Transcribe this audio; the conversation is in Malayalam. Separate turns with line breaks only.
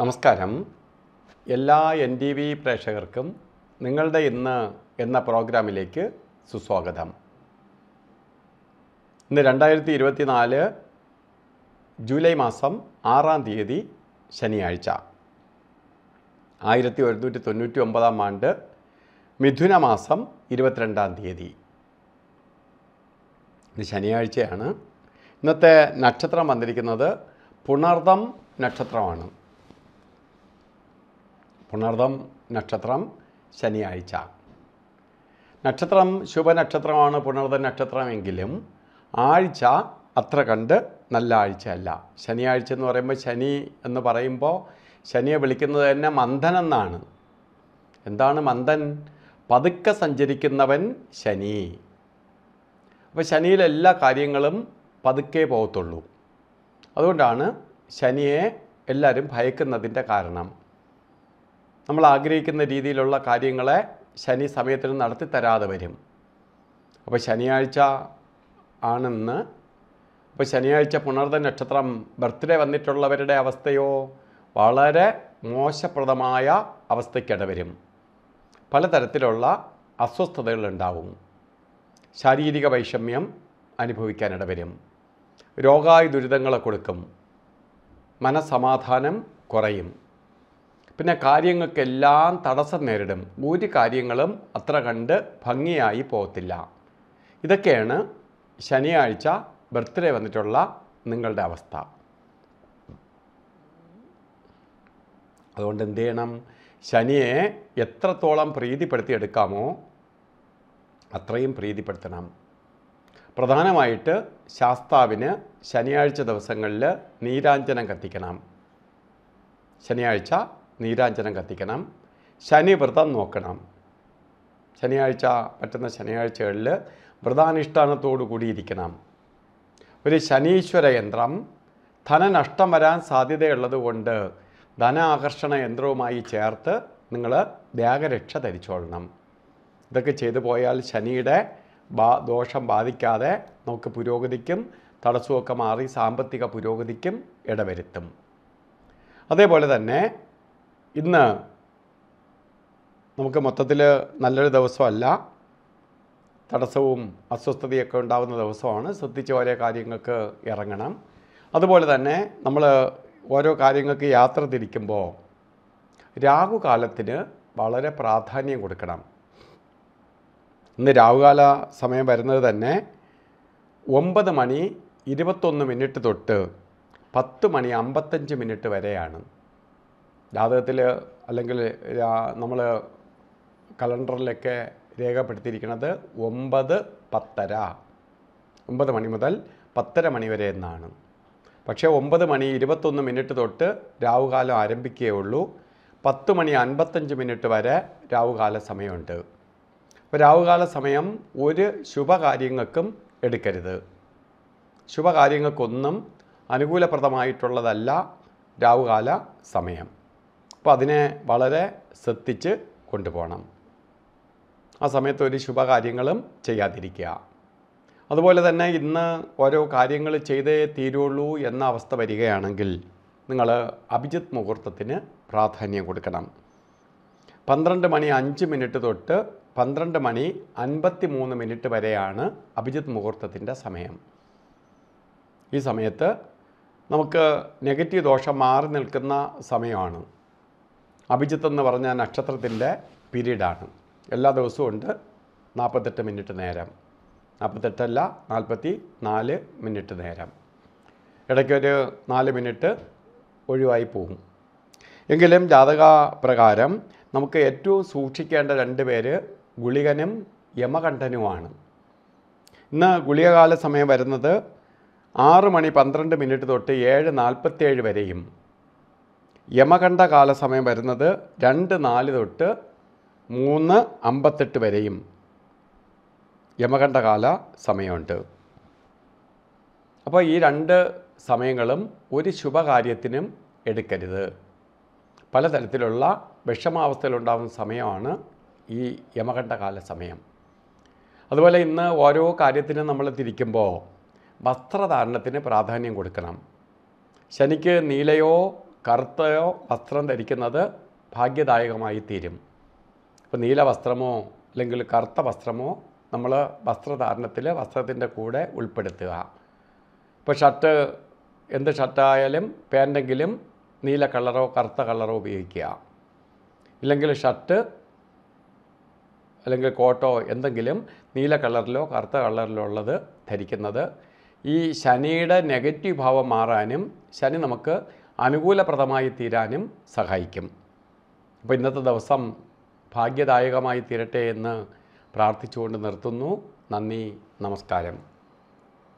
നമസ്കാരം എല്ലാ എൻ ടി വി പ്രേക്ഷകർക്കും നിങ്ങളുടെ ഇന്ന് എന്ന പ്രോഗ്രാമിലേക്ക് സുസ്വാഗതം ഇന്ന് രണ്ടായിരത്തി ഇരുപത്തിനാല് ജൂലൈ മാസം ആറാം തീയതി ശനിയാഴ്ച ആയിരത്തി ഒരുന്നൂറ്റി തൊണ്ണൂറ്റി ഒമ്പതാം ആണ്ട് മിഥുന മാസം ഇരുപത്തിരണ്ടാം തീയതി ഇത് ശനിയാഴ്ചയാണ് ഇന്നത്തെ നക്ഷത്രം വന്നിരിക്കുന്നത് പുണർദം നക്ഷത്രമാണ് പുണർദം നക്ഷത്രം ശനിയാഴ്ച നക്ഷത്രം ശുഭനക്ഷത്രമാണ് പുണർദ നക്ഷത്രമെങ്കിലും ആഴ്ച അത്ര കണ്ട് നല്ല ആഴ്ചയല്ല ശനിയാഴ്ച എന്ന് പറയുമ്പോൾ ശനി എന്ന് പറയുമ്പോൾ ശനിയെ വിളിക്കുന്നത് തന്നെ മന്ദൻ എന്നാണ് എന്താണ് മന്ദൻ പതുക്കെ സഞ്ചരിക്കുന്നവൻ ശനി അപ്പോൾ ശനിയിലെല്ലാ എല്ലാ കാര്യങ്ങളും പതുക്കെ പോകത്തുള്ളൂ അതുകൊണ്ടാണ് ശനിയെ എല്ലാവരും ഭയക്കുന്നതിൻ്റെ കാരണം നമ്മൾ ആഗ്രഹിക്കുന്ന രീതിയിലുള്ള കാര്യങ്ങളെ ശനി സമയത്തിന് നടത്തി തരാതെ വരും അപ്പോൾ ശനിയാഴ്ച ആണെന്ന് അപ്പോൾ ശനിയാഴ്ച പുണർദ നക്ഷത്രം ബർത്ത്ഡേ വന്നിട്ടുള്ളവരുടെ അവസ്ഥയോ വളരെ മോശപ്രദമായ വരും പലതരത്തിലുള്ള അസ്വസ്ഥതകൾ ഉണ്ടാവും ശാരീരിക വൈഷമ്യം വരും രോഗായ ദുരിതങ്ങളെ കൊടുക്കും മനസ്സമാധാനം കുറയും പിന്നെ കാര്യങ്ങൾക്കെല്ലാം തടസ്സം നേരിടും ഒരു കാര്യങ്ങളും അത്ര കണ്ട് ഭംഗിയായി പോകത്തില്ല ഇതൊക്കെയാണ് ശനിയാഴ്ച ബർത്ത്ഡേ വന്നിട്ടുള്ള നിങ്ങളുടെ അവസ്ഥ അതുകൊണ്ട് എന്ത് ചെയ്യണം ശനിയെ എത്രത്തോളം പ്രീതിപ്പെടുത്തിയെടുക്കാമോ അത്രയും പ്രീതിപ്പെടുത്തണം പ്രധാനമായിട്ട് ശാസ്താവിന് ശനിയാഴ്ച ദിവസങ്ങളിൽ നീരാഞ്ജനം കത്തിക്കണം ശനിയാഴ്ച നീരാഞ്ജനം കത്തിക്കണം ശനി വ്രതം നോക്കണം ശനിയാഴ്ച പറ്റുന്ന ശനിയാഴ്ചകളിൽ വ്രതാനുഷ്ഠാനത്തോടു കൂടിയിരിക്കണം ഒരു ശനീശ്വര യന്ത്രം ധനനഷ്ടം വരാൻ സാധ്യതയുള്ളതുകൊണ്ട് ധനാകർഷണ യന്ത്രവുമായി ചേർത്ത് നിങ്ങൾ ത്യാഗരക്ഷ ധരിച്ചോളണം ഇതൊക്കെ ചെയ്തു പോയാൽ ശനിയുടെ ബാ ദോഷം ബാധിക്കാതെ നമുക്ക് പുരോഗതിക്കും തടസ്സമൊക്കെ മാറി സാമ്പത്തിക പുരോഗതിക്കും ഇടവരുത്തും അതേപോലെ തന്നെ ഇന്ന് നമുക്ക് മൊത്തത്തിൽ നല്ലൊരു ദിവസമല്ല തടസ്സവും അസ്വസ്ഥതയൊക്കെ ഉണ്ടാകുന്ന ദിവസമാണ് ശ്രദ്ധിച്ച് ഓരോ കാര്യങ്ങൾക്ക് ഇറങ്ങണം അതുപോലെ തന്നെ നമ്മൾ ഓരോ കാര്യങ്ങൾക്ക് യാത്ര തിരിക്കുമ്പോൾ രാഹുകാലത്തിന് വളരെ പ്രാധാന്യം കൊടുക്കണം ഇന്ന് രാഹുകാല സമയം വരുന്നത് തന്നെ ഒമ്പത് മണി ഇരുപത്തൊന്ന് മിനിറ്റ് തൊട്ട് പത്ത് മണി അമ്പത്തഞ്ച് മിനിറ്റ് വരെയാണ് ജാതകത്തിൽ അല്ലെങ്കിൽ നമ്മൾ കലണ്ടറിലൊക്കെ രേഖപ്പെടുത്തിയിരിക്കുന്നത് ഒമ്പത് പത്തര ഒമ്പത് മണി മുതൽ പത്തര മണി വരെ എന്നാണ് പക്ഷേ ഒമ്പത് മണി ഇരുപത്തൊന്ന് മിനിറ്റ് തൊട്ട് രാവുകാലം ആരംഭിക്കുകയുള്ളൂ പത്ത് മണി അൻപത്തഞ്ച് മിനിറ്റ് വരെ രാവുകാല സമയമുണ്ട് അപ്പോൾ രാവുകാല സമയം ഒരു ശുഭകാര്യങ്ങൾക്കും എടുക്കരുത് ശുഭകാര്യങ്ങൾക്കൊന്നും അനുകൂലപ്രദമായിട്ടുള്ളതല്ല രാവുകാല സമയം അപ്പോൾ അതിനെ വളരെ ശ്രദ്ധിച്ച് കൊണ്ടുപോകണം ആ സമയത്ത് ഒരു ശുഭകാര്യങ്ങളും ചെയ്യാതിരിക്കുക അതുപോലെ തന്നെ ഇന്ന് ഓരോ കാര്യങ്ങൾ ചെയ്തേ തീരുള്ളൂ എന്ന അവസ്ഥ വരികയാണെങ്കിൽ നിങ്ങൾ അഭിജിത്ത് മുഹൂർത്തത്തിന് പ്രാധാന്യം കൊടുക്കണം പന്ത്രണ്ട് മണി അഞ്ച് മിനിറ്റ് തൊട്ട് പന്ത്രണ്ട് മണി അൻപത്തി മൂന്ന് മിനിറ്റ് വരെയാണ് അഭിജിത്ത് മുഹൂർത്തത്തിൻ്റെ സമയം ഈ സമയത്ത് നമുക്ക് നെഗറ്റീവ് ദോഷം മാറി നിൽക്കുന്ന സമയമാണ് അഭിജിത്ത് എന്ന് പറഞ്ഞ നക്ഷത്രത്തിൻ്റെ പീരീഡാണ് എല്ലാ ദിവസവും ഉണ്ട് നാൽപ്പത്തെട്ട് മിനിറ്റ് നേരം നാൽപ്പത്തെട്ടല്ല നാൽപ്പത്തി നാല് മിനിറ്റ് നേരം ഇടയ്ക്കൊരു നാല് മിനിറ്റ് ഒഴിവായി പോകും എങ്കിലും ജാതക പ്രകാരം നമുക്ക് ഏറ്റവും സൂക്ഷിക്കേണ്ട രണ്ട് പേര് ഗുളികനും യമകണ്ഠനുമാണ് ഇന്ന് ഗുളികകാല സമയം വരുന്നത് ആറ് മണി പന്ത്രണ്ട് മിനിറ്റ് തൊട്ട് ഏഴ് നാൽപ്പത്തേഴ് വരെയും യമകണ്ഠ കാലസമയം വരുന്നത് രണ്ട് നാല് തൊട്ട് മൂന്ന് അമ്പത്തെട്ട് വരെയും യമകണ്ഠകാല സമയമുണ്ട് അപ്പോൾ ഈ രണ്ട് സമയങ്ങളും ഒരു ശുഭകാര്യത്തിനും എടുക്കരുത് പലതരത്തിലുള്ള വിഷമാവസ്ഥയിലുണ്ടാകുന്ന സമയമാണ് ഈ യമകണ്ഠകാല സമയം അതുപോലെ ഇന്ന് ഓരോ കാര്യത്തിനും നമ്മൾ തിരിക്കുമ്പോൾ വസ്ത്രധാരണത്തിന് പ്രാധാന്യം കൊടുക്കണം ശനിക്ക് നീലയോ കറുത്തയോ വസ്ത്രം ധരിക്കുന്നത് ഭാഗ്യദായകമായി തീരും ഇപ്പോൾ നീല വസ്ത്രമോ അല്ലെങ്കിൽ കറുത്ത വസ്ത്രമോ നമ്മൾ വസ്ത്രധാരണത്തിൽ വസ്ത്രത്തിൻ്റെ കൂടെ ഉൾപ്പെടുത്തുക ഇപ്പോൾ ഷർട്ട് എന്ത് ഷർട്ടായാലും പാൻറ്റെങ്കിലും നീല കളറോ കറുത്ത കളറോ ഉപയോഗിക്കുക ഇല്ലെങ്കിൽ ഷർട്ട് അല്ലെങ്കിൽ കോട്ടോ എന്തെങ്കിലും നീല കളറിലോ കറുത്ത കളറിലോ ഉള്ളത് ധരിക്കുന്നത് ഈ ശനിയുടെ നെഗറ്റീവ് ഭാവം മാറാനും ശനി നമുക്ക് അനുകൂലപ്രദമായി തീരാനും സഹായിക്കും അപ്പോൾ ഇന്നത്തെ ദിവസം ഭാഗ്യദായകമായി തീരട്ടെ എന്ന് പ്രാർത്ഥിച്ചുകൊണ്ട് നിർത്തുന്നു നന്ദി നമസ്കാരം